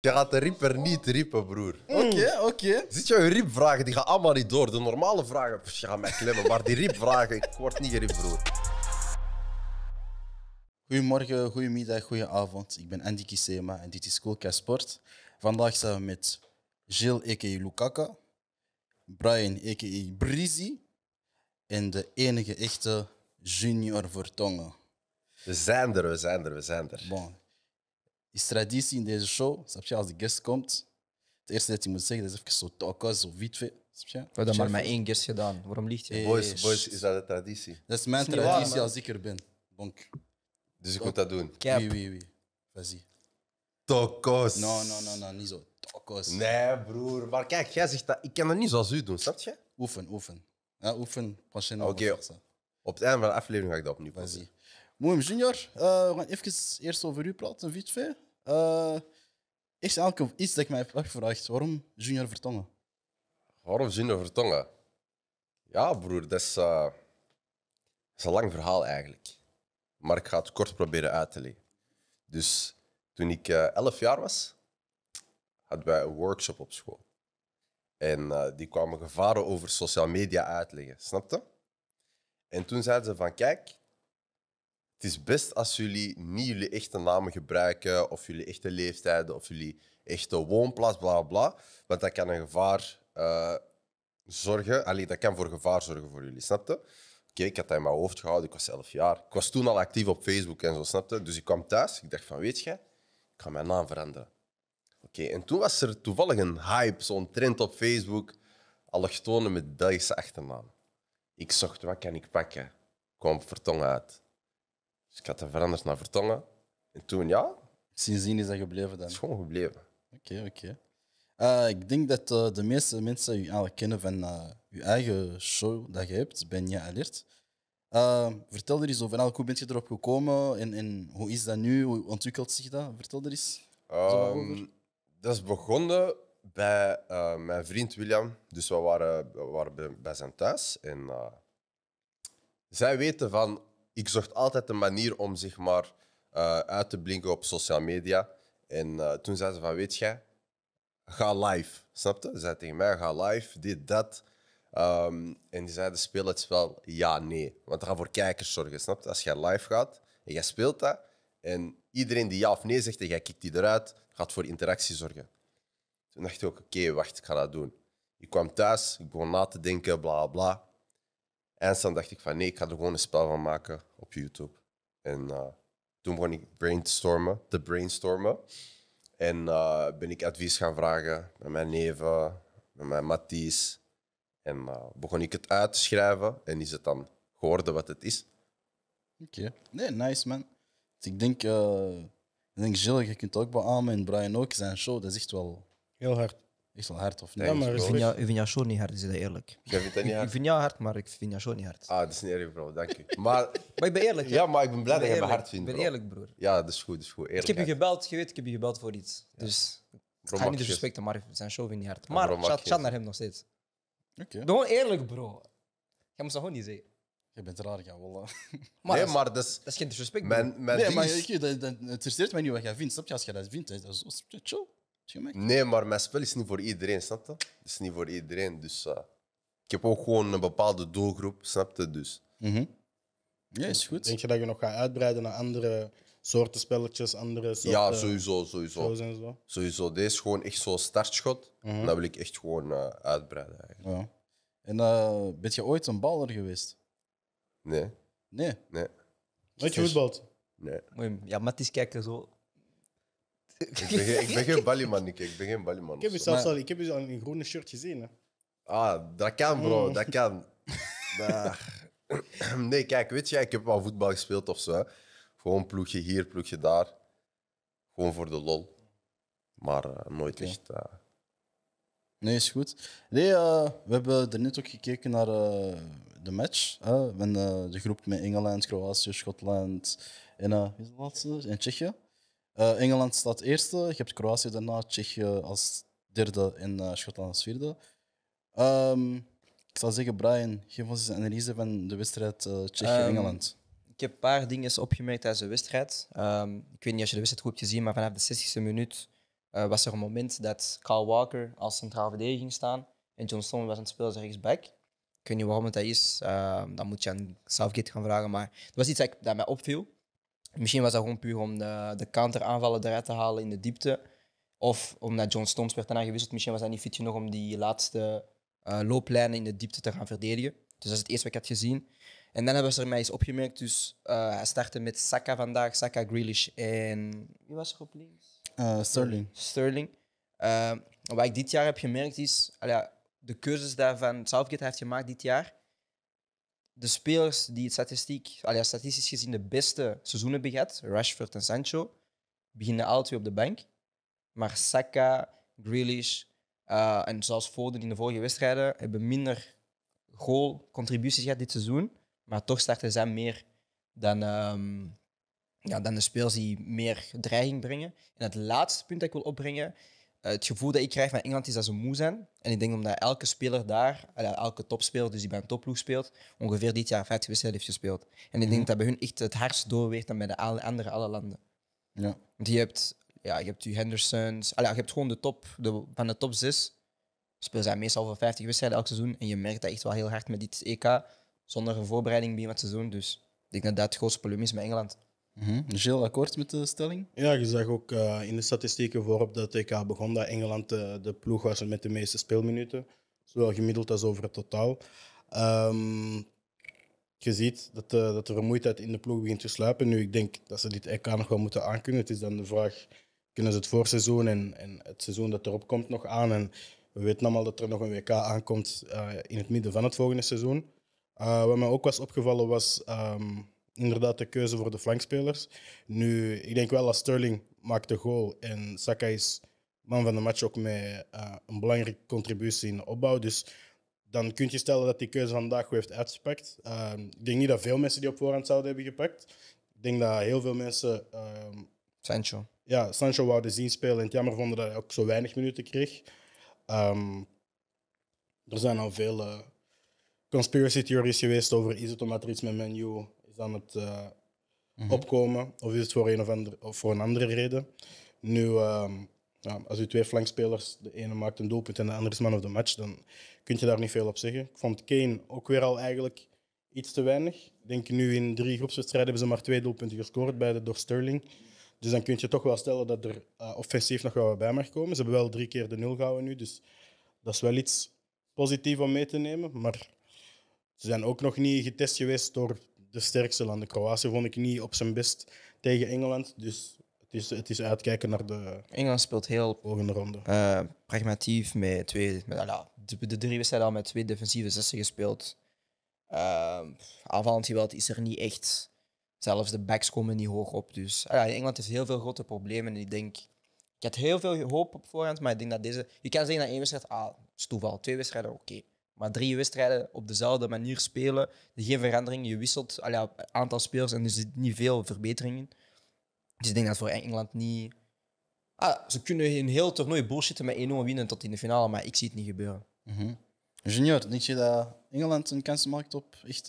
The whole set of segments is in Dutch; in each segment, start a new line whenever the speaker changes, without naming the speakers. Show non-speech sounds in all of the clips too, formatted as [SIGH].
Je gaat de rieper niet riepen, broer. Oké, hmm. oké. Zit jouw riepvragen, die gaan allemaal niet door. De normale vragen, pff, je gaat mij klemmen. Maar die riepvragen, ik word niet geriept, broer.
Goedemorgen, goedemiddag, goedenavond. Ik ben Andy Kisema en dit is Coolcast Sport. Vandaag zijn we met Gilles, a.k.a. Lukaka. Brian, a.k.a. Breezy. En de enige echte junior Vertongen. We zijn er, we zijn er, we zijn er. Bon, is traditie in deze show, snap je? Als de guest komt, het eerste dat hij moet zeggen dat is even zo tokken, zo wit. We hebben maar met één guest gedaan. Waarom ligt je? Eh, boys, boys, is dat de traditie? Dat is mijn traditie als ik er ben. Bonk. Dus ik moet dat doen? Wie, wie, wie? oui.
Tokos. niet zo. Tokos. Nee, broer. Maar kijk, jij zegt dat. Ik kan dat niet zoals u doen, snap je? Oefen,
oefen. Ja, oefen. Oké. Okay. Op het einde van de aflevering ga ik dat opnieuw doen. Moem, junior. Eh, we gaan even eerst over u praten, Vitve. Uh, is eigenlijk iets dat ik mij heb gevraagd Waarom Junior Vertongen?
Waarom Junior Vertongen? Ja, broer, eh, dat is, een lang verhaal eigenlijk. Maar ik ga het kort proberen uit te leggen. Dus toen ik uh, eh, 11 jaar was, hadden wij een workshop op school. En uh, die kwamen gevaren over social media uitleggen, snapte? En toen zeiden ze van, kijk, het is best als jullie niet jullie echte namen gebruiken, of jullie echte leeftijden, of jullie echte woonplaats, bla bla. Want dat kan een gevaar eh, zorgen. Alleen dat kan voor gevaar zorgen voor jullie, snapte? Oké, ik had dat in mijn hoofd gehouden, ik was elf jaar. Ik was toen al actief op Facebook en zo, snapte? Dus ik kwam thuis, ik dacht van, weet je, ik ga mijn naam veranderen. Oké, en toen was er toevallig een hype, zo'n trend op Facebook, allochtonen met Belgische achternaam. Ik zocht, wat kan ik pakken? Ik kwam Vertongen uit. Dus ik had dat veranderd naar Vertongen. En toen, ja. Sindsdien is dat gebleven dan? is gewoon gebleven.
Oké, oké. Eh, ik denk dat eh, de meeste mensen je eigenlijk kennen van je eh, eigen show dat je hebt, Ben Je Alert. vertel er eens over, hoe ben je erop gekomen en, hoe is dat nu? Hoe ontwikkelt zich dat? Vertel er eens. Ehm,
dat is begonnen bij mijn vriend William. Dus we waren, waren bij, zijn thuis. En zij weten van ik zocht altijd een manier om zich maar, eh, uit te blinken op social media. En eh, toen zei ze van, weet jij, ga live. Snapte? Ze zei tegen mij, ga live, dit, dat. Ehm, en die zeiden, speel het spel ja, nee. Want dat gaat voor kijkers zorgen, snap je? Als jij live gaat en jij speelt dat, en iedereen die ja of nee zegt en jij kikt die eruit, gaat voor interactie zorgen. Toen dacht ik ook, oké, wacht, ik ga dat doen. Ik kwam thuis, ik begon na te denken, bla bla en dan dacht ik van nee, ik ga er gewoon een spel van maken op YouTube. En eh, toen begon ik brainstormen, te brainstormen. En eh, ben ik advies gaan vragen met mijn neven, met mijn Mathies. En eh, begon ik het uit te schrijven en is het dan geworden wat het is.
Oké, nee, nice man. Dus ik denk, ik denk Gilles, je kunt het ook beamen en Brian ook, zijn show, dat is echt wel... Heel hard. Is wel hard of niet? Ja, maar ik vind, jou,
ik vind show niet hard, is dat eerlijk? Jij vindt dat niet hard? Ik vind
jou hard, maar ik vind jou show niet hard. Ah, dat is niet eerlijk, bro. Dank je. Maar, [LAUGHS] maar ik ben eerlijk. Ja, maar ik ben blij ik ben dat je me hard vindt, Ik ben eerlijk, broer. Ja, dat is goed, dat is goed. Eerlijk, ik heb
je gebeld, je weet, ik heb je gebeld voor iets. Dus ik ga niet respecten, maar zijn show vind niet hard. Maar chat, chat naar hem nog steeds. Oké. Okay. Gewoon eerlijk,
bro. Jij moet dat gewoon niet zeggen. Je bent raar, ja, wallah. [LAUGHS] Maar nee, maar dat is... Dat is geen disrespect, mijn, mijn nee, maar dat, het interesseert mij niet wat jij vindt. Snap je? Als je dat vindt, dat is chill.
Nee, maar mijn spel is niet voor iedereen, snap je? Het is niet voor iedereen, dus... Eh, ik heb ook gewoon een bepaalde doelgroep, snap je? Dus... Mhm.
Ja, is goed. Denk je dat je nog gaat uitbreiden naar andere soorten spelletjes, andere soorten... Ja, sowieso, sowieso. Zo.
Sowieso. Deze is gewoon echt zo'n startschot. Mm Dat wil ik echt gewoon eh, uitbreiden
Ja. En eh, ben je ooit een baller geweest? Nee. Nee? Nee. Weet je voetbal? Nee. Ja, maar is kijken zo... Ik ben,
geen- ik Ik ben geen Ik heb je zelfs al, ik
heb je een groene shirt gezien. Hè.
Ah, dat kan, bro. Mm. Dat kan. [CLEARS THROAT] Nee, kijk, weet je, ik heb wel voetbal gespeeld of zo. hè. Gewoon ploegje hier, ploegje daar. Gewoon voor de lol. Maar eh, nooit echt. Eh,
nee, is goed. Nee, eh, we hebben er net ook gekeken naar de match. hè. de groep met Engeland, Kroatië, Schotland en eh, wie is de laatste? En Tsjechië. Eh, Engeland staat eerste, je hebt Kroatië daarna, Tsjechië als derde en eh, Schotland als vierde. Ehm, ik zou zeggen, Brian, geef ons eens een analyse van de wedstrijd uh, eh, Tsjechië-Engeland.
Ehm, ik heb een paar dingen opgemerkt tijdens de wedstrijd. Ehm, ik weet niet of je de wedstrijd goed hebt gezien, maar vanaf de 60e minuut was er een moment dat Kyle Walker als centraal verdediger ging staan en John Stones was aan het spelen als rechtsback. Ik weet niet waarom het dat is, dat moet je aan Southgate gaan vragen, maar dat was iets dat mij opviel. Misschien was dat gewoon puur om de, de counteraanvallen eruit te halen in de diepte. Of omdat John Stones werd daarna gewisseld. Misschien was dat niet fit genoeg om die laatste eh, looplijnen in de diepte te gaan verdedigen. Dus dat is het eerste wat ik had gezien. En dan hebben ze er mij eens opgemerkt. Dus eh, hij startte met Saka vandaag, Saka Grealish en. Wie was er op links? Eh, Sterling. Sterling. wat ik dit jaar heb gemerkt is. de keuzes daarvan Southgate heeft gemaakt dit jaar de spelers die het statistiek, allee, statistisch gezien de beste seizoenen begat, Rashford en Sancho, beginnen altijd op de bank. Maar Saka, Grealish eh, en zoals Foden in de vorige wedstrijden hebben minder goalcontributies gehad dit seizoen. Maar toch starten zij meer dan, um, ja, dan de spelers die meer dreiging brengen. En het laatste punt dat ik wil opbrengen eh, het gevoel dat ik krijg van Engeland is dat ze moe zijn. En ik denk omdat elke speler daar, eh, elke topspeler, dus die bij een topploeg speelt, ongeveer dit jaar 50 wedstrijden heeft gespeeld. En ik denk mhm. dat bij hun echt het hardst doorweert dan bij de andere alle landen. Ja. Want je hebt, ja, je hebt je Hendersons, allee, je hebt gewoon de top, de, van de top 6 speel zij meestal voor 50 wedstrijden elk seizoen. En je merkt dat echt wel heel hard met dit EK, zonder een voorbereiding bij het seizoen. Dus ik denk dat dat het grootste probleem is met Engeland.
Mm-hmm. heel akkoord met de stelling? Ja, je zag ook eh, in de statistieken voorop dat het TK begon dat Engeland de, ploeg was met de meeste speelminuten. Zowel gemiddeld als over het totaal. Ehm, je ziet dat, eh, dat de vermoeidheid in de ploeg begint te sluipen. Nu, ik denk dat ze dit EK nog wel moeten aankunnen. Het is dan de vraag, kunnen ze het voorseizoen en, en het seizoen dat erop komt nog aan? En we weten allemaal dat er nog een WK aankomt eh, in het midden van het volgende seizoen. wat mij ook was opgevallen was... Ehm, inderdaad de keuze voor de flankspelers. Nu, ik denk wel dat Sterling maakte de goal en Saka is man van de match ook met eh, een belangrijke contributie in de opbouw. Dus dan kun je stellen dat die keuze vandaag goed heeft uitgepakt. Ehm, ik denk niet dat veel mensen die op voorhand zouden hebben gepakt. Ik denk dat heel veel mensen. Ehm, Sancho. Ja, Sancho wouden zien spelen en het jammer vonden dat hij ook zo weinig minuten kreeg. Ehm, er zijn al veel eh, conspiracy theories geweest over is het omdat er iets met menu dan het eh, mhm. opkomen. Of is het voor een of, ander, of voor een andere reden. Nu, ehm, ja, als u twee flankspelers, de ene maakt een doelpunt en de andere is man of the match, dan kun je daar niet veel op zeggen. Ik vond Kane ook weer al eigenlijk iets te weinig. Ik denk nu in drie groepswedstrijden hebben ze maar twee doelpunten gescoord, beide door Sterling. Dus dan kun je toch wel stellen dat er eh, offensief nog wel wat bij mag komen. Ze hebben wel drie keer de nul gehouden nu, dus dat is wel iets positiefs om mee te nemen. Maar ze zijn ook nog niet getest geweest door de sterkste landen. Kroatië vond ik niet op zijn best tegen Engeland. Dus het is, het is uitkijken naar de. Engeland speelt heel volgende
ronde. Uh, pragmatief met twee. Met, ja, de, de, drie wedstrijden al met twee defensieve zessen gespeeld. Uh, aanvallend geweld is er niet echt. Zelfs de backs komen niet hoog op. Dus uh, Engeland heeft heel veel grote problemen. En ik denk. Ik had heel veel hoop op voorhand, maar ik denk dat deze. Je kan zeggen dat één wedstrijd, ah, is toeval. Twee wedstrijden, oké. Maar drie wedstrijden op dezelfde manier spelen, geen verandering. Je wisselt een aantal spelers en er zit niet veel verbeteringen. Dus ik denk dat voor Engeland niet. Ah, ze kunnen een heel toernooi bullshitten met 1-0 winnen tot in de finale, maar ik zie het niet gebeuren.
Mm Junior, denk je dat
Engeland een kans maakt op echt.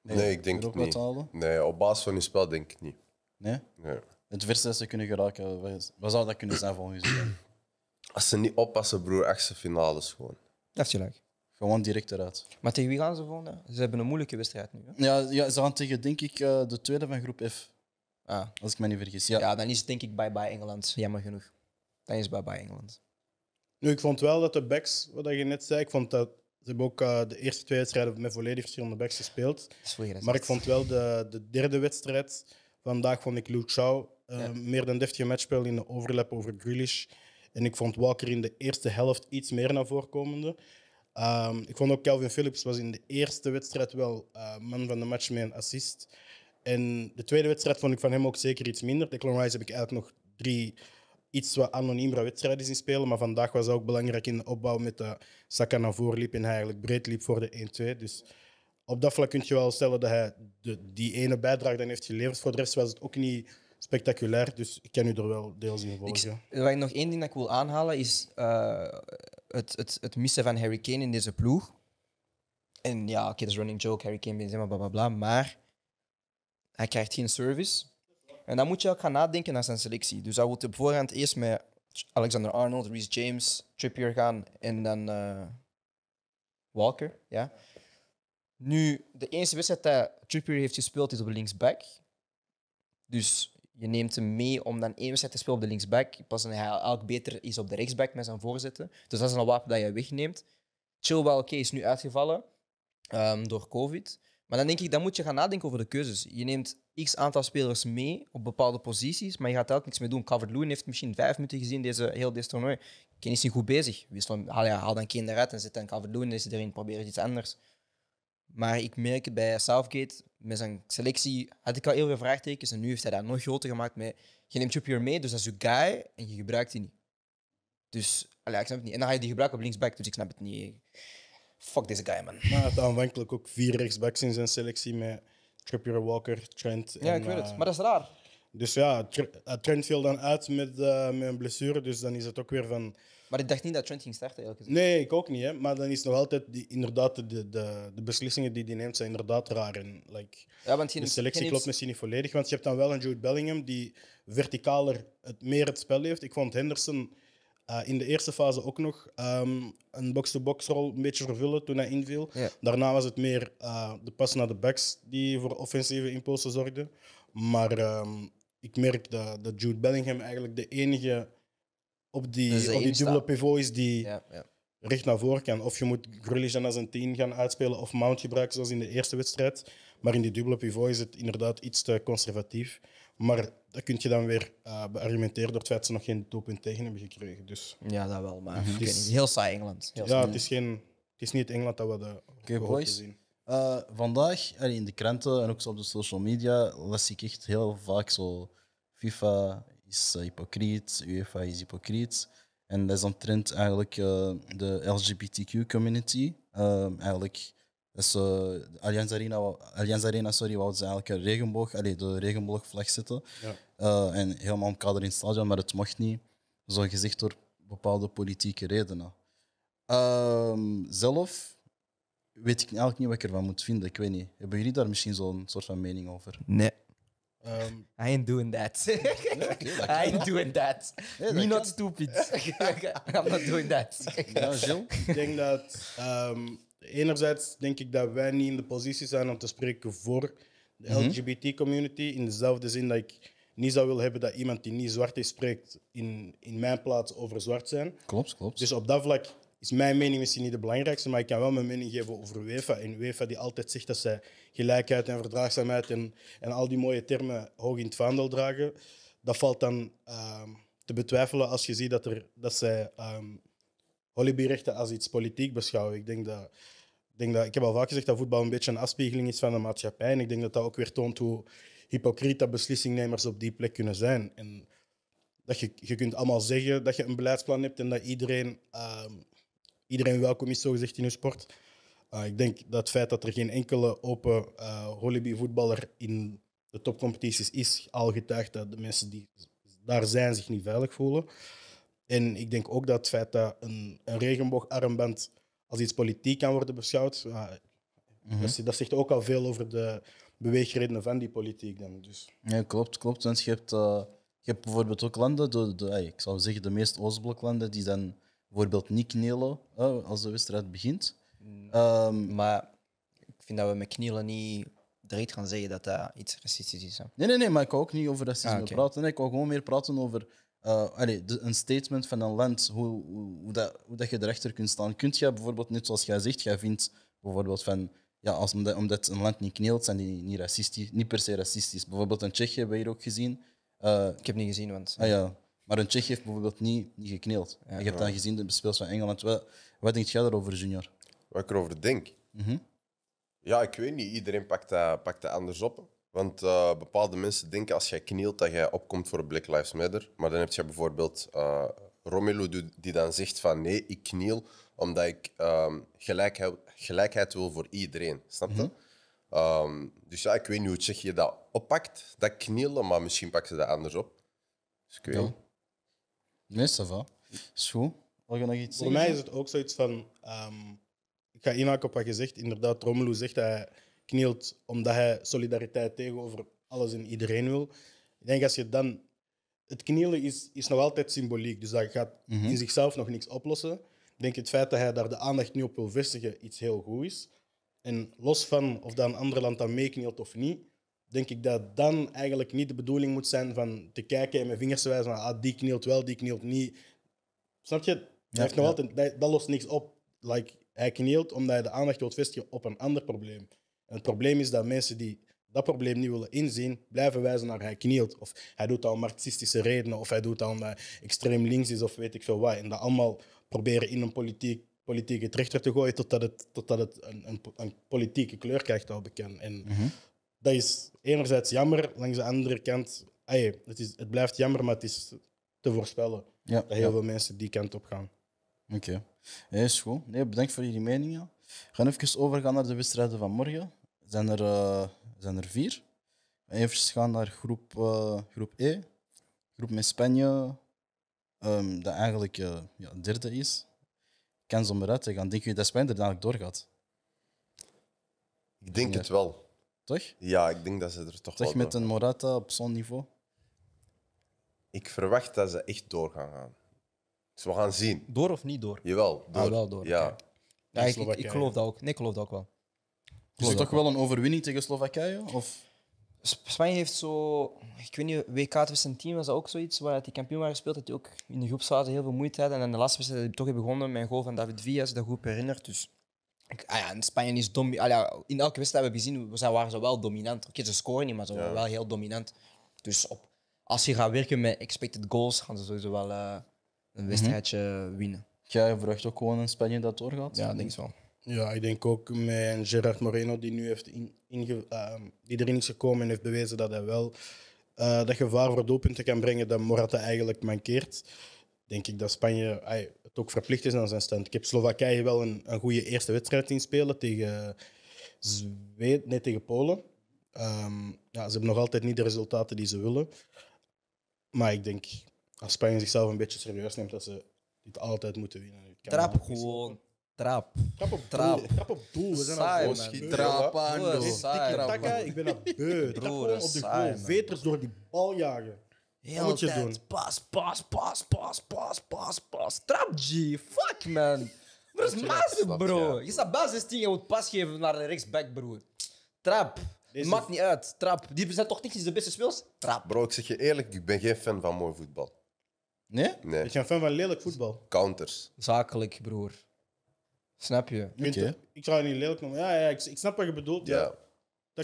nee, ik denk het niet.
Nee, op basis van hun spel denk ik niet. Nee?
Het verste dat ze kunnen geraken, wat zou dat kunnen zijn volgens je? Als ze niet oppassen, broer, echt zijn finales gewoon. Dat is gelijk. Gewoon direct eruit. Maar tegen wie gaan ze vonden? Ze hebben een
moeilijke wedstrijd
nu. Ja, ja, ze gaan tegen, denk ik, eh, de tweede van groep F. Ah. Als ik me niet vergis. Ja. dan is het denk ik bye-bye Engeland. Jammer genoeg. Dan is bye-bye
Engeland.
Nu, ik vond wel dat de backs, wat je net zei, ik vond dat ze hebben ook eh, de eerste twee wedstrijden met volledig verschillende backs gespeeld. maar ik vond wel de, de derde wedstrijd. Vandaag vond ik Luke Chao eh, meer dan deftige matchspel in de overlap over Grealish. En ik vond Walker in de eerste helft iets meer naar voorkomende. Ehm, ik vond ook Calvin Phillips was in de eerste wedstrijd wel eh, man van de match met een assist. En de tweede wedstrijd vond ik van hem ook zeker iets minder. de Rice heb ik eigenlijk nog drie iets wat anoniemere wedstrijden zien spelen. Maar vandaag was hij ook belangrijk in de opbouw met de Saka naar voren liep en hij eigenlijk breed liep voor de 1-2. Dus op dat vlak kun je wel stellen dat hij de, die ene bijdrage dan heeft geleverd. Voor de rest was het ook niet spectaculair, dus ik kan u er wel deels in volgen.
Ik, nog één ding dat ik wil aanhalen is... Eh, het, het, het missen van Harry Kane in deze ploeg. En ja, oké, dat is running joke, Harry Kane, bla bla bla. Maar hij krijgt geen service. En dan moet je ook gaan nadenken naar zijn selectie. Dus hij moet op voorhand eerst met Alexander Arnold, Reese James, Trippier gaan en dan eh, Walker. Ja. Nu, de enige wedstrijd dat Trippier heeft gespeeld is op linksback. Dus je neemt hem mee om dan één wedstrijd te spelen op de linksback. Pas een hij elk beter is op de rechtsback met zijn voorzetten. Dus dat is een wapen dat je wegneemt. Chilwell, oké, is nu uitgevallen ehm, door COVID. Maar dan denk ik, dan moet je gaan nadenken over de keuzes. Je neemt x aantal spelers mee op bepaalde posities, maar je gaat daar niks mee doen. calvert heeft misschien vijf minuten gezien deze heel dit toernooi. Ken is niet goed bezig. Wees dan haal, haal dan Kane eruit en zet dan calvert is erin, probeer iets anders. Maar ik merk bij Southgate, met zijn selectie had ik al heel veel vraagtekens en nu heeft hij dat nog groter gemaakt met je neemt Trippier mee, dus dat is je guy en je gebruikt die niet. Dus allee, ik snap het niet. En dan ga je die gebruiken op linksback, dus ik snap het niet. Fuck deze guy, man. Maar hij had
aanvankelijk ook vier rechtsbacks in zijn selectie met Trippier, Walker, Trent. ja, ik weet het, eh, maar dat is raar. Dus ja, eh, Trent viel dan uit met, uh, met een blessure, dus dan is het ook weer van
maar ik dacht niet dat Trent ging starten, elke
Nee, ik ook niet. Maar dan is nog altijd die, inderdaad de, de, de beslissingen die hij neemt zijn inderdaad raar. En, like, ja, want de selectie klopt misschien niet volledig. Want je hebt dan wel een Jude Bellingham die verticaler het, meer het spel heeft. Ik vond Henderson eh, in de eerste fase ook nog ehm, een box-to-box rol een beetje vervullen toen hij inviel. Daarna was het meer eh, de pas naar de backs die voor offensieve impulsen zorgden. Maar ehm, ik merk dat, dat Jude Bellingham eigenlijk de enige op die, dus op die dubbele pivot is die ja, ja. recht naar voren kan. Of je moet Grealish dan als een 10 gaan uitspelen of Mount gebruiken zoals in de eerste wedstrijd. Maar in die dubbele pivot is het inderdaad iets te conservatief. Maar dat kun je dan weer uh, eh, beargumenteren door het feit dat ze nog geen doelpunt tegen hebben gekregen. Dus, ja, dat wel, maar mhm. het is, heel saai Engeland. Heel ja, Het, is geen, het is niet Engeland dat we de okay, zien.
Eh, vandaag eh, in de kranten en ook op de social media las ik echt heel vaak zo FIFA is eh, hypocriet, UEFA is hypocriet. En dat is omtrent eigenlijk eh, de LGBTQ-community. Ehm, eigenlijk dus uh, Allianz Arena, Allianz Arena sorry, wou ze eigenlijk een regenboog, allee, de regenboogvlag zetten. Ja. en helemaal omkader in het stadion, maar het mocht niet. Zo gezegd door bepaalde politieke redenen. Ehm, zelf weet ik eigenlijk niet wat ik ervan moet vinden. Ik weet niet. Hebben jullie daar misschien zo'n soort van mening over? Nee, Um, ehm, I ain't doing that.
I [LAUGHS] ain't doing that. You're Me not stupid. [LAUGHS]
I'm not doing that. nou,
Ik denk dat... Ehm, enerzijds denk ik dat wij niet in de positie zijn om te spreken voor de mhm. LGBT-community. In dezelfde zin dat ik niet zou willen hebben dat iemand die niet zwart is spreekt in, in mijn plaats over zwart zijn. Klopt, klopt. Dus op dat vlak is mijn mening misschien niet de belangrijkste, maar ik kan wel mijn mening geven over UEFA. En UEFA die altijd zegt dat zij gelijkheid en verdraagzaamheid en, en al die mooie termen hoog in het vaandel dragen. Dat valt dan ehm, te betwijfelen als je ziet dat, er, dat zij um, als iets politiek beschouwen. Ik denk dat... Ik, denk dat, ik heb al vaak gezegd dat voetbal een beetje een afspiegeling is van de maatschappij. En ik denk dat dat ook weer toont hoe hypocriet dat beslissingnemers op die plek kunnen zijn. En dat je, je kunt allemaal zeggen dat je een beleidsplan hebt en dat iedereen ehm, iedereen welkom is, zogezegd, in hun sport. Eh, ik denk dat het feit dat er geen enkele open uh, eh, voetballer in de topcompetities is, al getuigt dat de mensen die daar zijn zich niet veilig voelen. En ik denk ook dat het feit dat een, een regenboogarmband als iets politiek kan worden beschouwd, eh, mhm. dat, zegt ook al veel over de beweegredenen van die politiek. Dan, dus.
Ja, klopt, klopt. Want je hebt, je hebt bijvoorbeeld ook landen, ik zou zeggen de meest Oostbloklanden, die dan Bijvoorbeeld niet knelen als de wedstrijd begint. Ehm, maar
ik vind dat we met knielen niet direct gaan zeggen dat dat iets racistisch is.
Nee, nee, nee, maar ik wil ook niet over racisme ah, praten. ik wil gewoon meer praten over uh, een statement van een land, hoe, dat, dat je erachter kunt staan. Kunt je bijvoorbeeld, net zoals jij zegt, jij vindt bijvoorbeeld van, ja, als, omdat, omdat een land niet knielt, zijn die niet, racistisch, niet per se racistisch. Bijvoorbeeld in Tsjechië hebben we hier ook gezien. Eh, ik heb niet gezien, want... Ah, ja. Maar een Tsjech heeft bijvoorbeeld niet, niet gekneeld. je hebt dan gezien de speels van Engeland. Wat, wat denk jij daarover, Junior? Wat ik erover denk? Mhm.
Ja, ik weet niet. Iedereen pakt dat, pakt dat anders op. Want eh, bepaalde mensen denken als jij knielt dat jij opkomt voor Black Lives Matter. Maar dan heb je bijvoorbeeld uh, Romelu die dan zegt van nee, ik kniel omdat ik ehm, gelijkheid, gelijkheid wil voor iedereen. Snap je? Mhm. Ehm, dus ja, ik weet niet hoe Tsjechië dat oppakt, dat knielen, maar misschien pakken ze dat anders op. Dus ik weet ja.
Nee, dat va. Is Wil
je nog iets Voor mij is het ook zoiets van. Ehm, ik ga inhaken op wat je zegt. Inderdaad, Romelu zegt dat hij knielt omdat hij solidariteit tegenover alles en iedereen wil. Ik denk als je dan. Het knielen is, is nog altijd symboliek, dus dat gaat mhm. in zichzelf nog niks oplossen. Ik denk het feit dat hij daar de aandacht niet op wil vestigen iets heel goed is. En los van of dat een ander land dan meeknielt of niet, denk ik dat dan eigenlijk niet de bedoeling moet zijn van te kijken en mijn vingers te wijzen van ah, die knielt wel, die knielt niet. Snap je? dat, lost niks op. Like, hij knielt omdat hij de aandacht wilt vestigen op een ander probleem. het probleem is dat mensen die dat probleem niet willen inzien, blijven wijzen naar hij knielt. Of hij doet al marxistische redenen, of hij doet al omdat eh, extreem links is, of weet ik veel wat. En dat allemaal proberen in een politiek, politieke trechter te gooien, totdat het, totdat het een, een, een politieke kleur krijgt, al bekend. En, mhm dat is enerzijds jammer, langs de andere kant, ay, het, is, het blijft jammer, maar het is te voorspellen dat heel veel mensen die kant op
gaan. Oké, okay. is goed. Nee, bedankt voor jullie meningen. We gaan even overgaan naar de wedstrijden van morgen. Zijn er, eh, zijn er vier. Even gaan naar groep, eh, groep E. Groep met Spanje, ehm, dat eigenlijk uh, ja, derde is. Kans om eruit te gaan. Denk je dat Spanje er dadelijk doorgaat?
Ik denk het wel. Toch? Ja, ik denk dat ze er toch Toch met
een Morata op zo'n niveau?
Ik verwacht dat ze echt door gaan gaan. Dus we gaan zien. Door of niet door? Jawel, ah, door. door. Ja. ik, ik, geloof
dat ook. Nee, ik geloof dat ook wel. Is het toch wel een overwinning tegen Slowakije? Of Spanje heeft zo, ik weet niet, WK tussen team was dat ook zoiets waar die kampioen waren gespeeld. Dat die ook in de groepsfase heel veel moeite hadden. En dan de laatste wedstrijd die toch begonnen met een goal van David Villas, dat goed herinnert. Dus Ah ja, en Spanje is dom. Ah ja, in elke wedstrijd hebben we gezien, we zijn, waren ze wel dominant. Oké, okay, ze scoren niet, maar ze waren wel heel dominant. Dus op, als je gaat werken met expected goals, gaan ze sowieso wel eh, een mhm. wedstrijdje
winnen. Jij verwacht ook gewoon in Spanje dat doorgaat? Ja, ik denk wel.
Ja, ik denk ook met Gerard Moreno, die nu heeft in, ehm, die erin is gekomen en heeft bewezen dat hij wel eh, dat gevaar voor doelpunten kan brengen dat Morata eigenlijk mankeert denk ik dat Spanje ay, het ook verplicht is aan zijn stand. Ik heb Slowakije wel een, een goede eerste wedstrijd zien spelen tegen, nee, tegen Polen. Um, ja, ze hebben nog altijd niet de resultaten die ze willen. Maar ik denk, als Spanje zichzelf een beetje serieus neemt, dat ze dit altijd moeten winnen. Trap
gewoon. Trap. Trap op trap. Doel. Trap op doel. We zijn al voorschiet. Trapando. tiki ik ben een beu. op de goal.
Veters door die bal jagen. Heel tijd. Doen.
Pas, pas, pas, pas, pas, pas, pas. Trap G. Fuck, man. Bro, is bro. Je staat basis je moet pas geven naar de rechtsback, broer. Trap. Deze... Maakt niet uit. Trap. Die zijn toch technisch de beste speels?
Trap. Bro, ik zeg je eerlijk, ik ben geen fan van mooi voetbal. Nee? Nee. Ik ben fan van lelijk voetbal. Counters. Zakelijk, broer. Snap je?
Ik zou het niet lelijk noemen. Ja, ja ik,
ik snap wat je bedoelt. ja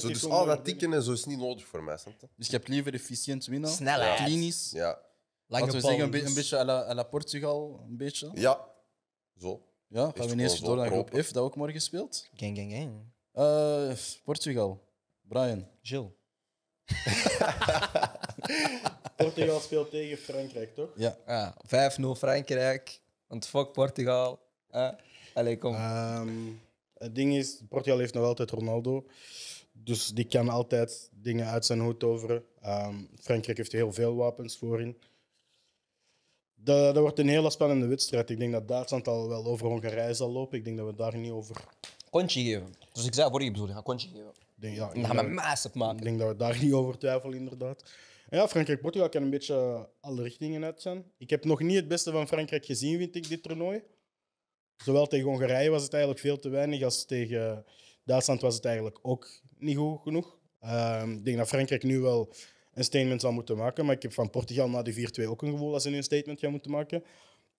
zo, dus al dat tikken
is niet nodig voor mij. Dus je hebt liever
efficiënt winnen, Snelheid. klinisch. Ja. Laten we zeggen, een, be een beetje à la, Portugal. Een beetje. Ja, zo. Ja, gaan we ineens door naar groep F, dat ook morgen speelt. Gang, gang, gang. Eh, Portugal. Brian. Jill.
[LAUGHS] Portugal speelt tegen Frankrijk, toch?
Ja. ja 5-0 Frankrijk.
Want fuck
Portugal. Uh,
allee, kom. Ehm, het ding is, Portugal heeft nog altijd Ronaldo dus die kan altijd dingen uit zijn hoed overen. Ehm, Frankrijk heeft heel veel wapens voorin. Dat, wordt een hele spannende wedstrijd. Ik denk dat Duitsland al wel over Hongarije zal lopen. Ik denk dat we daar niet over. Kontje geven. Dus ik zei voor je bedoel, ik ga kontje geven. Denk, ja, gaan we maas massive maken. Ik denk dat we daar [LAUGHS] niet over twijfelen, inderdaad. ja, Frankrijk-Portugal kan een beetje alle richtingen uit zijn. Ik heb nog niet het beste van Frankrijk gezien, vind ik, dit toernooi. Zowel tegen Hongarije was het eigenlijk veel te weinig als tegen Duitsland was het eigenlijk ook niet goed genoeg. Ehm, ik denk dat Frankrijk nu wel een statement zal moeten maken. Maar ik heb van Portugal na die 4-2 ook een gevoel dat ze nu een statement gaan moeten maken.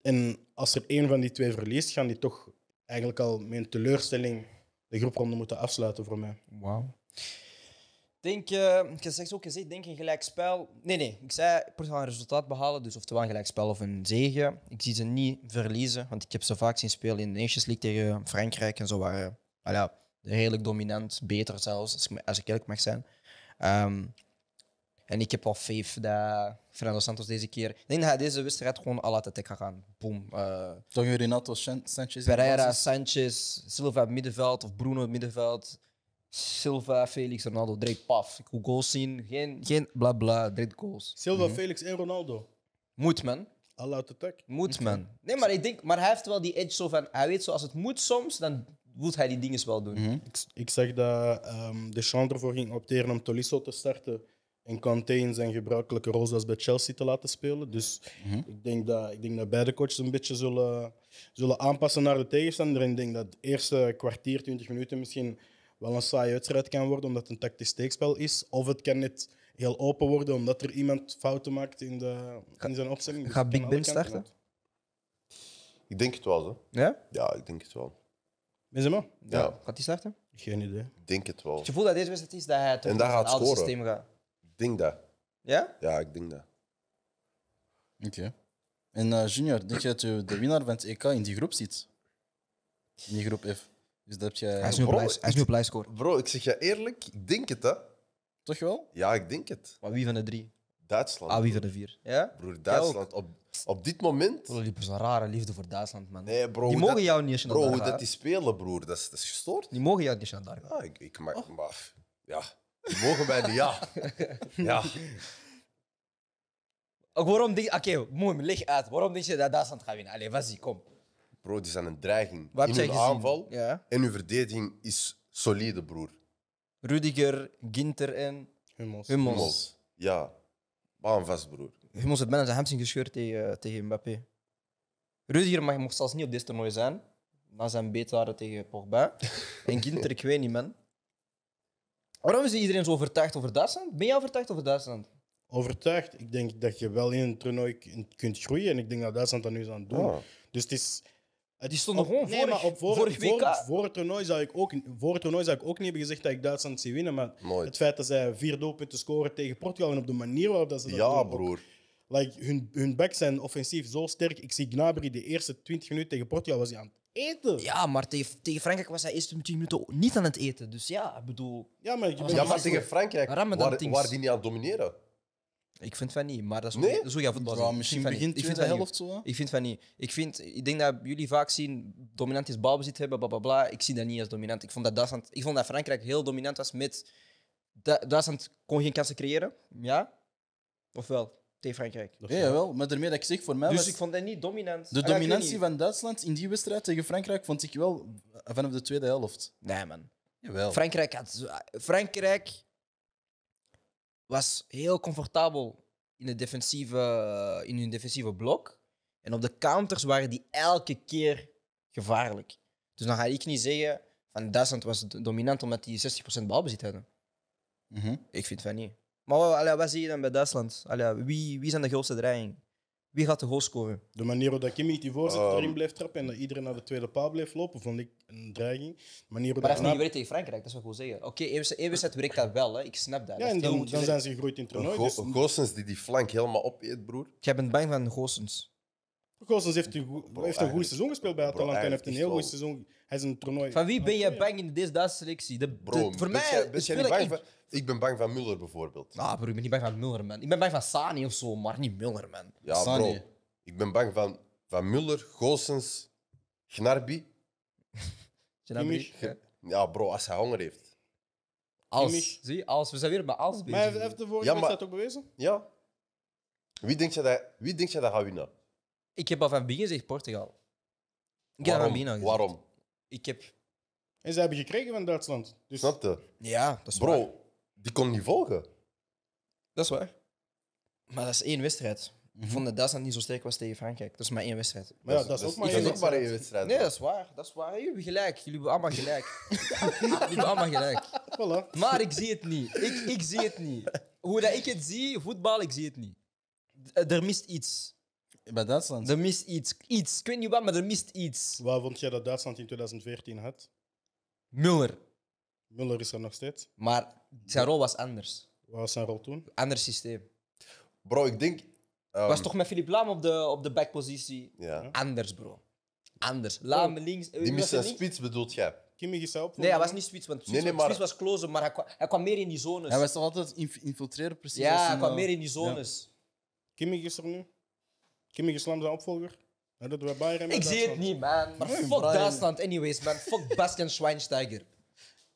En als er één van die twee verliest, gaan die toch eigenlijk al mijn teleurstelling de groepronde moeten afsluiten voor mij. Wauw.
Denk, uh, ik heb ook gezegd, denk een gelijkspel. Nee, nee, ik zei Portugal een resultaat behalen, dus oftewel een gelijkspel of een zege. Ik zie ze niet verliezen, want ik heb ze vaak zien spelen in de Nations League tegen Frankrijk en zo waren. Uh, voilà redelijk dominant, beter zelfs, als ik, als ik eerlijk mag zijn. Ehm, en ik heb al faith dat Fernando Santos deze keer. Ik denk dat hij deze wedstrijd gewoon al uit de gaat gaan. Boom. Uh, Renato Sanchez? Pereira, Sanchez, Silva middenveld of Bruno middenveld. Silva, Felix, Ronaldo, Drake, paf. Ik wil goals zien. Geen, geen bla bla, goals. Silva, mhm.
Felix en Ronaldo.
Moet men. All de attack. Moet man. men. Nee, maar ik denk, maar hij heeft wel die edge zo van. Hij weet zo, als het moet soms, dan moet hij die dingen wel doen. Mhm.
ik, ik, zeg dat ehm, de Chambre voor ging opteren om Tolisso te starten en Kanté zijn gebruikelijke rol zoals bij Chelsea te laten spelen. Dus mhm. ik, denk dat, ik denk dat beide coaches een beetje zullen, zullen aanpassen naar de tegenstander. En ik denk dat het eerste kwartier, 20 minuten misschien wel een saaie uitspraak kan worden, omdat het een tactisch steekspel is. Of het kan net heel open worden, omdat er iemand fouten maakt in, de, in zijn opstelling. Dus Gaat Big Ben starten?
Ik denk het wel. Hè. Ja? Ja, ik denk het wel. Benzema? Ja. ja. Gaat hij starten? Geen idee. Ik denk het wel. Je voelt
dat deze wedstrijd is dat hij het in het systeem gaat.
Ik denk dat.
Ja? Ja, ik denk dat. Oké. En eh, Junior, denk je dat je de winnaar van het EK in die groep zit? In die groep F. Dus dat jij... Hij is nu blij op score. Bro, ik zeg je eerlijk, ik denk het, hè. Toch wel? Ja, ik denk het. Maar wie van de drie?
Duitsland. Ah, wie van de vier? Ja? Broer, Duitsland. Op, op dit moment. Broer, die hebben zo'n rare liefde voor Duitsland, man. Nee, bro, die mogen jou niet eens Bro, hoe dat die spelen, broer, dat is, dat is gestoord. Die mogen jou niet eens naar Ah, ik, ik maak oh. maar. Ja. Die mogen mij niet, ja. [LAUGHS] ja.
waarom denk je, oké, okay, mooi, leg uit. Waarom denk je dat Duitsland gaat winnen? Allee, was die, kom.
Bro, die zijn een dreiging. Wat in hun aanval ja. en uw verdediging is solide, broer.
Rudiger,
Ginter en
Hummels. Hummels. Hummels.
Ja paal vast, broer.
Je moest het bijna zijn hemsing gescheurd tegen, eh, tegen Mbappé. Rudiger mag, mocht zelfs niet op dit toernooi zijn. Na zijn beetwaarde tegen Pogba. [LAUGHS] en Ginter, ik weet niet,
man. Waarom is iedereen zo overtuigd over Duitsland? Ben jij overtuigd over Duitsland? Overtuigd? Ik denk dat je wel in een toernooi kunt groeien. En ik denk dat Duitsland dat nu is aan het doen. Ah. Dus het is eh, die stonden oh, gewoon nee, maar op voor, Voor, het toernooi zou ik ook, voor het toernooi zou ik ook niet hebben gezegd dat ik Duitsland zie winnen. Maar het feit dat zij vier doelpunten scoren tegen Portugal en op de manier waarop dat ze dat ja, doen. broer. like, hun, hun backs zijn offensief zo sterk. Ik zie Gnabry de eerste 20 minuten tegen Portugal was hij aan
het eten. Ja, maar tegen, tegen Frankrijk was hij de eerste 20 minuten niet aan het eten. Dus ja, ik bedoel... Ja, maar, oh, tegen Frankrijk, waar, waar die
niet aan het domineren.
Ik vind van niet, maar dat is zo voetbal. misschien begin ik vind de helft zo. Ik vind van niet. Ik, vind, ik denk dat jullie vaak zien dominant is balbezit hebben, bla bla bla. Ik zie dat niet als dominant. Ik vond dat, Duitsland, ik vond dat Frankrijk heel dominant was met. Duitsland kon geen kansen creëren, ja? Ofwel? Tegen Frankrijk. Ja, jawel,
maar daarmee dat ik zeg voor mij. Dus ik vond dat niet dominant.
De ah, dominantie
van Duitsland in die wedstrijd tegen Frankrijk vond ik wel eh, vanaf de tweede helft. Nee, man. Jawel. Frankrijk had. Frankrijk was heel comfortabel
in, de defensieve, eh, in hun defensieve blok. En op de counters waren die elke keer gevaarlijk. Dus dan ga ik niet zeggen van Duitsland was dominant omdat die 60% balbezit hadden. Mm Ik vind van niet. Maar wat zie je dan bij Duitsland? Allee, wie, wie zijn de grootste draaiing? wie gaat de goal scoren? De manier waarop Kimi die voorzet ehm. erin blijft
trappen en dat iedereen naar de tweede paal blijft lopen, vond ik een dreiging. maar dat is niet tegen Frankrijk,
dat is wat ik wil zeggen. Oké, even, één wedstrijd werkt dat wel, hè. ik snap dat. Ja, en
dan, zijn ze gegroeid in het toernooi.
Dus- die die flank helemaal opeet, broer. Jij bent bang van Goossens.
Goossens heeft een, bro, heeft een goed seizoen gespeeld bij Atalanta en heeft een heel goed
seizoen. Hij is een toernooi. Van wie ben jij
bang in deze Duitse selectie?
De, de, voor mij ben bang ik ben bang van Muller bijvoorbeeld. Ah,
bro, ik ben niet bang van Muller, man. Ik ben bang van Sani of zo, maar niet Muller, man. Ja, bro.
Ik ben bang van, van Muller, Goossens, Gnarbi. [LAUGHS] ja, bro, als hij honger heeft. Als. Zie, als. We zijn weer bij als Maar heeft- heeft de vorige ook bewezen. Ja. Wie denk je dat, wie denk je dat gaat winnen?
Ik heb al van begin gezegd Portugal.
Ik heb Waarom? Waarom?
Ik heb... En ze hebben gekregen van Duitsland.
Dus Snap je? Ja, dat is Bro, die kon niet volgen.
Dat is waar. Maar dat is één wedstrijd. Ik vond dat Duitsland niet zo sterk was tegen Frankrijk. Dat is maar één wedstrijd. Maar ja, dat is ook maar één wedstrijd. Nee, dat is waar. Dat is waar. Jullie hebben gelijk. Jullie hebben allemaal gelijk. [LAUGHS] Jullie hebben allemaal gelijk. Voilà. Maar ik zie het niet. Ik, ik zie het niet. Hoe dat ik het zie, voetbal,
ik zie het niet. Eh, er mist iets. Bij Duitsland. Er mist iets. Iets. Ik weet niet wat, maar er mist iets. Waar vond jij dat Duitsland in 2014 had? Müller. Muller is er nog steeds. Maar zijn rol was anders. Wat was zijn rol toen? Ander systeem.
Bro, ik denk. Ehm, was toch
met Philippe Lam op de, op de backpositie?
Anders, bro.
Anders. Laam links. Eh, die miste een spits bedoelt jij?
Kimmich is zelf. Nee, hij was niet spits, want spits, was close, maar hij kwam, hij kwam, meer in die zones. Hij was toch
altijd infiltreren, precies? Ja, hij, kwam eh, meer in die
zones.
Ja. is er nu. Kimmich is zijn opvolger. Dat we bij Ik
zie het niet, man. Maar fuck Duitsland, anyways, man. Fuck Bastian Schweinsteiger.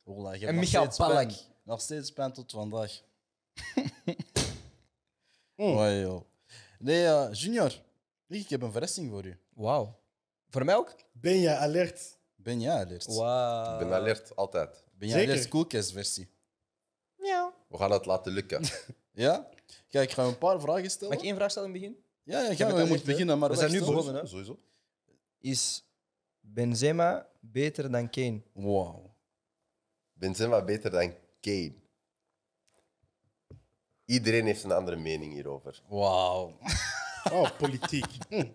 En Michael
Nog steeds pijn tot vandaag. [LAUGHS] Mm. joh. Nee, eh, Junior, ik heb een verrassing voor u. Wauw. Voor mij ook? Ben jij alert? Ben jij alert? Wauw. Ik ben alert,
altijd. Ben jij alert Coolcast-versie? We gaan het laten lukken. [LAUGHS]
Ja? Kijk, ik ga een paar vragen stellen. Mag ik één vraag stellen in het begin? Ja, ja, ga, we beginnen. Maar We zijn nu begonnen, hè?
Sowieso.
Is Benzema beter dan Kane?
Wauw. Ben Benzema beter dan Kane? Iedereen heeft een andere mening
hierover. Wauw. [LAUGHS] Oh, politiek. [LAUGHS]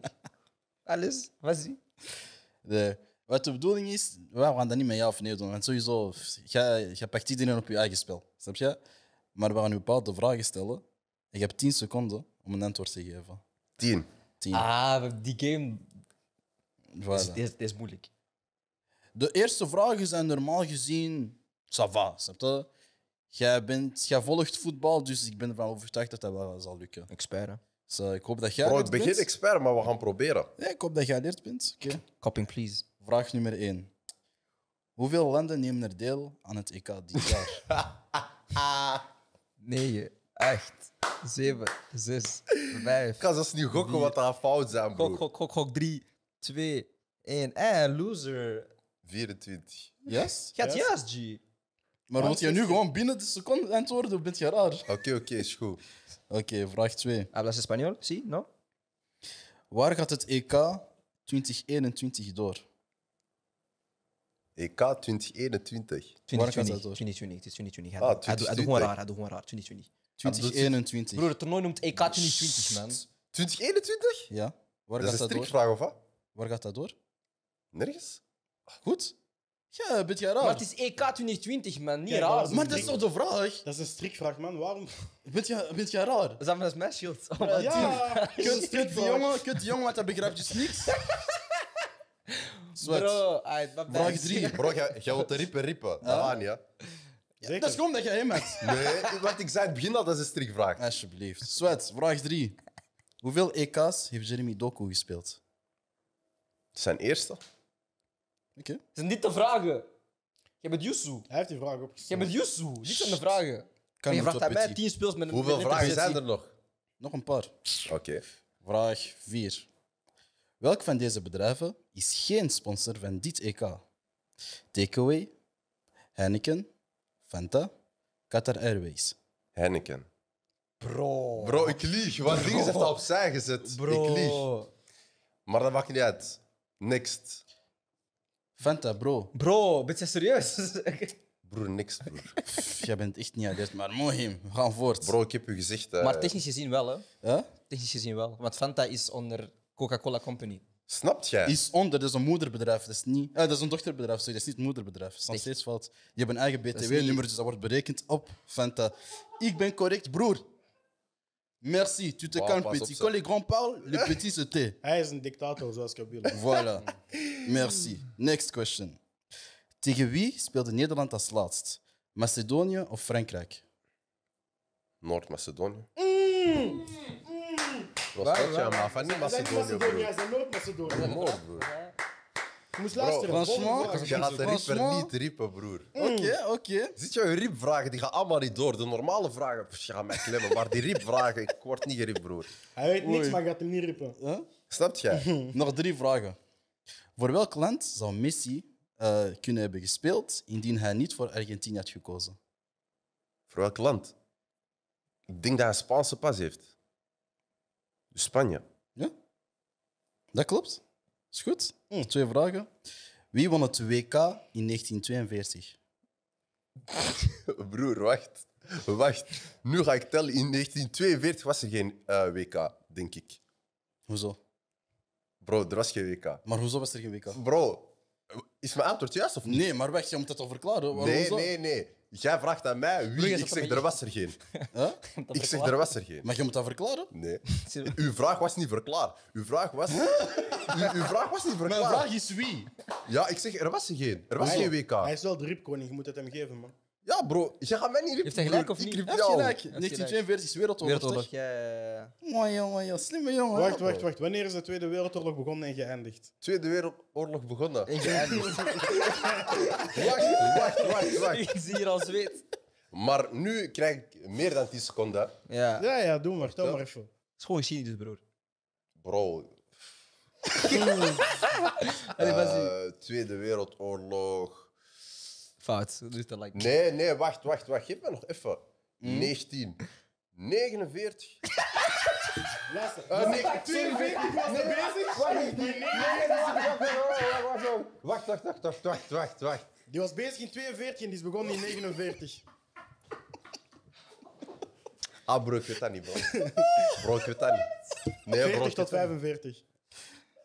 Alles, was
de, Wat de bedoeling is, we gaan dat niet met jou of nee doen. Want sowieso, je pakt iedereen op je eigen spel. Snap je? Maar we gaan u bepaalde vragen stellen. En je hebt 10 seconden om een antwoord te geven. 10. 10. Ah, die game. Dit is, is, is moeilijk. De eerste vragen zijn normaal gezien Sava, va, je? Jij, bent, jij volgt voetbal, dus ik ben ervan overtuigd dat dat wel zal lukken. Expert, hè? ik hoop dat jij. Bro, het begint expert, maar we gaan proberen. Ja, ik hoop dat jij alert bent. Oké. Okay. please. Vraag nummer 1. Hoeveel landen nemen er deel aan het EK dit jaar? [LAUGHS] nee, echt. 7,
6, 5. Kan ga eens niet gokken wat daar fout zijn, bro. Gok, gok, gok, gok. 3, 2, 1. Eh, loser.
24. Yes? Gaat yes. juist, G. Maar moet je nu gewoon binnen de seconde antwoorden of ben je raar? Oké, oké, is goed. Oké, vraag 2. Hablas español? Sí? No? Waar gaat het EK
2021 door? EK 2021. Waar gaat dat door? 2020. Het is 2020. Ah, doet- Hij gewoon raar. Hij doet gewoon raar. 2020.
2021. Broer, het toernooi
noemt EK 2020, man. 2021? Ja.
Waar Dat gaat is een strikvraag of wat? Waar gaat
dat door? Nergens? Goed. Ja, een beetje raar. Wat is
EK 2020, man. Niet raar. Maar dat is toch de vraag?
Dat is een strikvraag, man. Waarom? Een beetje raar. raar? Dat is van Smash Shield. Oh, Ja, kut, [LAUGHS] kut die jongen, jongen, want hij begrijpt dus niks. Bro, Vraag 3. [LAUGHS] Bro, jij wilt de rippen
rippen. Dat
Dat is gewoon dat je hem hebt. [LAUGHS] Nee, wat ik zei het begin al, dat is een strikvraag. Alsjeblieft. Sweat, vraag 3. Hoeveel EK's heeft Jeremy Doku gespeeld? Zijn eerste?
Oké. Zijn niet de vragen? Je bent Yusu. Hij heeft die vraag Je opgesteld. bent Yusu. Dit zijn de vragen. Kan je vraagt mij tien speels met een Hoeveel vragen zijn er
nog? Nog een paar. Oké. Vraag 4. Welk van deze bedrijven is geen sponsor van dit EK? Takeaway, Heineken, Fanta, Qatar Airways. Henneken.
Bro.
Bro, ik lieg. Wat dingen zegt
dat opzij gezet. Bro. Ik lieg. Maar dat maakt niet uit.
Next. Fanta, bro. Bro, ben je serieus? [LAUGHS] Broer, niks, broer. [LAUGHS] Pff, jij bent echt niet alert, maar mooi, we gaan voort. Bro, ik heb u gezicht. Eh, maar technisch gezien wel, hè? Technisch gezien wel. Want Fanta is onder Coca-Cola Company. Snapt jij? Is onder, dat is een moederbedrijf. Dat is, niet, eh, dat is een dochterbedrijf, sorry, dat is niet het moederbedrijf. Dat is steeds fout. Je hebt een eigen BTW-nummer, dus dat wordt berekend op Fanta. Ik ben correct, broer. Merci, tu te calmes, petit. Quand les
grands parlent, les [LAUGHS] petits se taisent. dit. [LAUGHS] Voilà.
Merci. Next question. Tegen wie speelde Nederland als laatst? Macedonië of Frankrijk? Noord-Macedonië. Mm.
Mm.
Was dat,
ja, maar van niet Macedonië.
Noord-Macedonië. Noord, broer. Je moest luisteren. Franchement, je gaat de ripper niet
riepen, broer. Mm. Oké, oké. Zit je vragen? die gaan allemaal niet door. De normale vragen, pff, je gaat mij klemmen. Maar die vragen, ik
word niet geriep, broer. Hij
weet niks, maar gaat hem niet riepen. Huh?
Snapt jij? [LAUGHS] Nog drie vragen. Voor welk land zou Messi uh, kunnen hebben gespeeld indien hij niet voor Argentinië had gekozen? Voor welk land? Ik denk dat hij een Spaanse pas heeft. Spanje. Ja? Dat klopt. Is goed? Hm, twee vragen. Wie won het WK in 1942?
[LAUGHS] Broer, wacht. Wacht. Nu ga ik tellen. In 1942 was er geen eh, WK, denk ik. Hoezo? Bro, er was geen WK. Maar hoezo was er geen WK? Bro, is mijn antwoord juist of niet? Nee, maar wacht, je moet dat al verklaren. nee, nee, nee. Jij vraagt aan mij wie. ik zeg, er was er geen.
[LAUGHS] Ik zeg, er was er geen. Maar je moet dat
verklaren? Nee. [LAUGHS] Uw vraag was niet verklaar. Uw vraag was... [LAUGHS] uw, vraag was niet verklaar. Mijn vraag is wie? Ja, ik zeg, er was er geen. Er was geen WK. Hij
is wel de ripkoning. Je moet het hem geven, man.
Ja, bro, je gaat mij niet rippen. Heeft hij gelijk of niet? Ik Tweede gelijk. 1942 Wereldoorlog. Wereldoorlog. Ja,
eh, Mooi jongen, ja. slimme jongen. Wacht, wacht,
wacht. Wanneer is de Tweede Wereldoorlog begonnen en geëindigd? Tweede
Wereldoorlog begonnen. En geëindigd. [LAUGHS] wacht, wacht, wacht, wacht. Ik zie hier al zweet. Maar nu krijg ik meer dan 10 seconden. Ja,
ja, ja doe maar. Tel maar even. Het is gewoon geschiedenis, broer.
Bro. uh, [LAUGHS] Tweede Wereldoorlog fout. Dus dat lijkt Nee, nee, wacht, wacht, wacht. Geef me nog even. 19. 49. was bezig. Wacht, wacht, wacht, wacht, wacht, wacht, wacht, Die was bezig in 42 en die is begonnen in
49.
Ah, bro, ik weet dat niet, bro. Bro, ik dat niet. Nee, bro, 40 tot 45.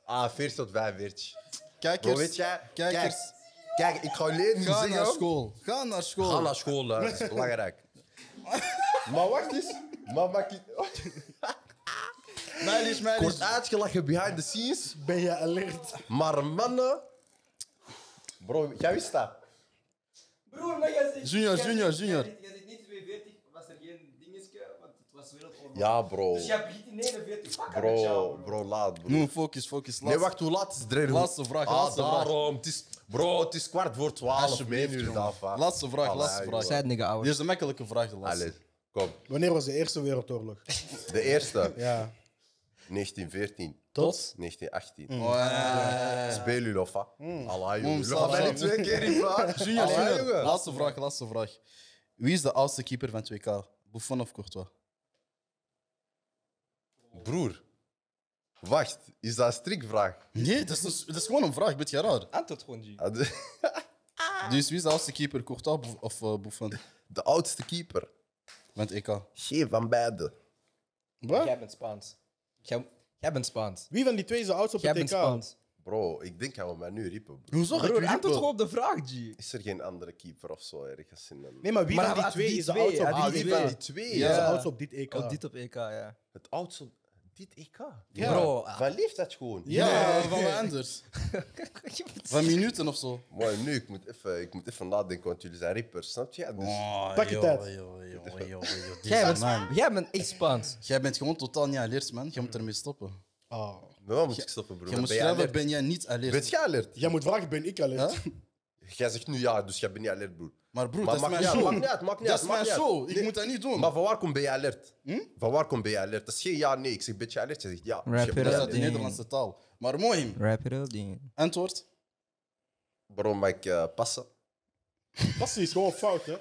Ah, 40 tot 45.
Kijkers, kijkers. Kijk, ik ga leren Ga zingen. naar school. Ga naar school. Ga naar school, [LAUGHS] dat is belangrijk.
Maar wacht eens. Maar maak je... is. Kort meilies. uitgelachen behind the scenes. Ben je alert? Maar mannen... Bro, jij wist dat.
Broer, maar jij zit... Junior, junior, junior. Jij zit niet 42, was er geen dingetje, want het was wereldoorlog. Ja, bro. Dus jij begint in 49. Bro,
bro, laat, bro. Nu, focus, focus. laat. Nee, wacht, hoe laat is het? Laatste vraag, Ah, laatste vraag. Het is... Bro, het is kwart voor twaalf. Laatste vraag, laatste vraag. Dit is een makkelijke vraag, laatste. kom.
Wanneer was de Eerste Wereldoorlog?
De eerste, [LAUGHS] Ja. 1914, Tot? 1918. Speel u We gaan twee keer in vraag. Laatste [LAUGHS] vraag,
laatste vraag. Wie is de oudste keeper van 2K? Buffon of Courtois? Broer, Wacht, is dat een strikvraag? Nee, dat is, dus- dat is gewoon een vraag. Ben je raar? Antwoord gewoon, G. Ah, [LAUGHS] ah. Dus wie is de oudste keeper, Courtois of eh, Buffon? de oudste keeper. want EK. Geen van beide.
Wat? Jij bent Spaans. Jij, bent Spaans. Wie van die twee is de oudste op Jij EK? E Spaans. Bro, ik denk dat we mij nu riepen. bro. Hoezo? Ik antwoord gewoon op de vraag, G. Is er geen andere keeper of zo ergens in? Een... Nee, maar wie van die twee is de oudste op dit ah, e die die twee? Ja. op dit EK? op EK, ja. Het oudste dit EK. Ja, Bro, van ah. leeftijd gewoon. Ja, van anders. van [LAUGHS] minuten of zo. Mooi, nu, ik moet even, ik moet even nadenken, want jullie zijn rippers, snap je? Dus... Pak je tijd.
Jij bent echt Spaans. Jij bent gewoon totaal niet alert, man. Je moet ermee stoppen.
Oh. Waarom moet ik stoppen, bro. Je moet ben ben jij niet alert? Ben jij alert? Jij moet vragen, ben ik alert? Jij zegt nu ja, dus jij bent niet alert, broer. Maar broer, dat is mijn show. Maakt niet uit, dat is mijn show. Ik moet dat niet doen. Maar van waar kom bij je alert? Hm? Van waar kom bij je alert? Dat is geen ja, nee. Ik zeg een je alert, je zegt ja. Rap it Dat is de Nederlandse taal. Maar mooi. Rap it up, ding. Antwoord? Waarom ik eh, passen? Passie is gewoon fout, hè?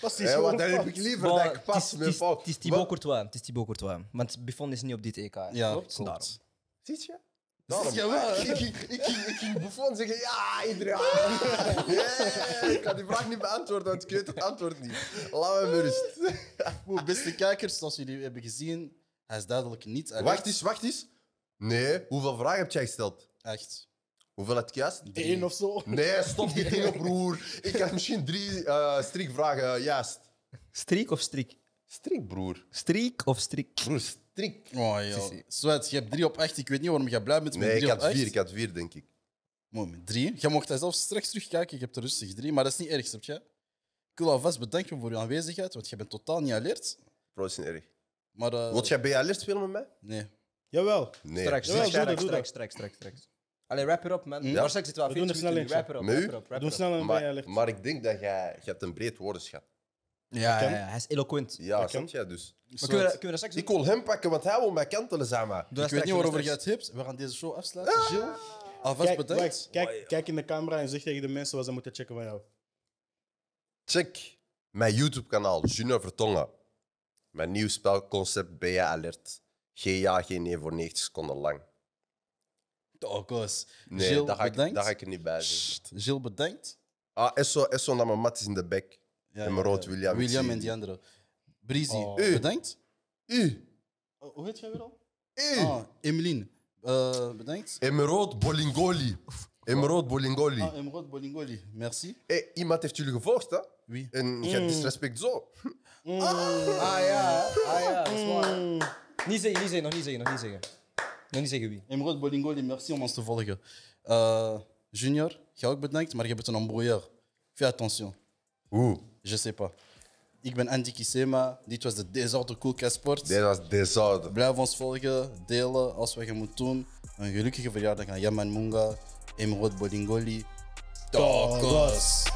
Passie is eh, gewoon fout. Dan heb ik liever dat ik pas met fout. Het is Thibaut Courtois. Het is Thibaut Courtois.
Want Buffon is niet op dit EK. Ja, klopt.
Ziet je? Dat is wel, ik, ik,
ging Buffon zeggen, ja, iedereen. [LAUGHS] Yeah, ik ga die vraag niet beantwoorden, want ik weet het antwoord niet. Laat me rust. Goed, [LAUGHS] beste kijkers, zoals jullie hebben gezien, hij is duidelijk niet Wacht eens, wacht eens. Nee, hoeveel vragen heb jij gesteld? Echt.
Hoeveel heb je juist? Eén of zo. Nee, stop die dingen, [LAUGHS] broer. Ik had misschien drie uh, strikvragen eh, juist. Strik of strik? Strik, broer. Strik of strik?
drie Oh, joh. je hebt drie op echt. Ik weet niet waarom je blij bent met nee, ik had vier, ik had vier, denk ik. Mooi, drie. Je mocht daar zelfs straks terugkijken. Ik heb er rustig drie, maar dat is niet erg, snap je? Ik wil alvast bedanken voor je aanwezigheid, want je bent totaal niet alert. Bro, is niet erg. Maar, eh, jij bij alert filmen met mij? Nee. Jawel. Nee. Straks, straks,
straks, straks, straks, Allee, wrap it up, man. Ja. Maar straks zit wel Doe snel een
bij Maar ik denk dat jij... Je hebt een breed woordenschat. Ja, hij is eloquent. Ja, snap je dus. Maar kunnen we, kunnen we dat straks Ik wil hem pakken, want hij wil mij kantelen, zeg ik weet niet waarover je het
hebt. We gaan deze show afsluiten. Ah. Gilles,
alvast kijk,
kijk in de camera en zeg tegen de mensen wat ze moeten checken van jou.
Check mijn YouTube-kanaal, Junior Vertongen. Mijn nieuw spelconcept, je Alert. Geen ja, geen nee voor 90 seconden lang.
Tokos.
Nee, daar, ga ik, daar er niet bij zijn. Gilles, bedankt. Ah, is zo dat mijn mat is in de bek.
Emerald, William. William en die andere. Breezy, oh. eh, bedankt. U. Oh, hoe heet jij weer al? U. Ah, Emeline, eh, bedankt. Emerald Bolingoli.
Emerald Bolingoli. Ah,
Emrod Bolingoli,
merci. Hé, eh, iemand heeft jullie gevolgd, hè?
Oui. En je hebt mm. disrespect zo. Mm. Ah, ah ja, ah ja, dat mm. Niet zeggen, niet zeggen, nog niet zeggen, nog niet zeggen. Nog niet zeggen wie. Emrod Bolingoli, merci om ons te volgen. junior, jij ook bedankt, maar je hebt een embrouilleur. Fais attention. Oeh. Je sais pas. Ik ben Andy Kisema. Dit was de Desordre Coolcast Sports. Dit was Desordre. Blijf ons volgen, delen als we je moeten doen. Een gelukkige verjaardag aan Yaman Munga, Emrod Bolingoli. Tokos!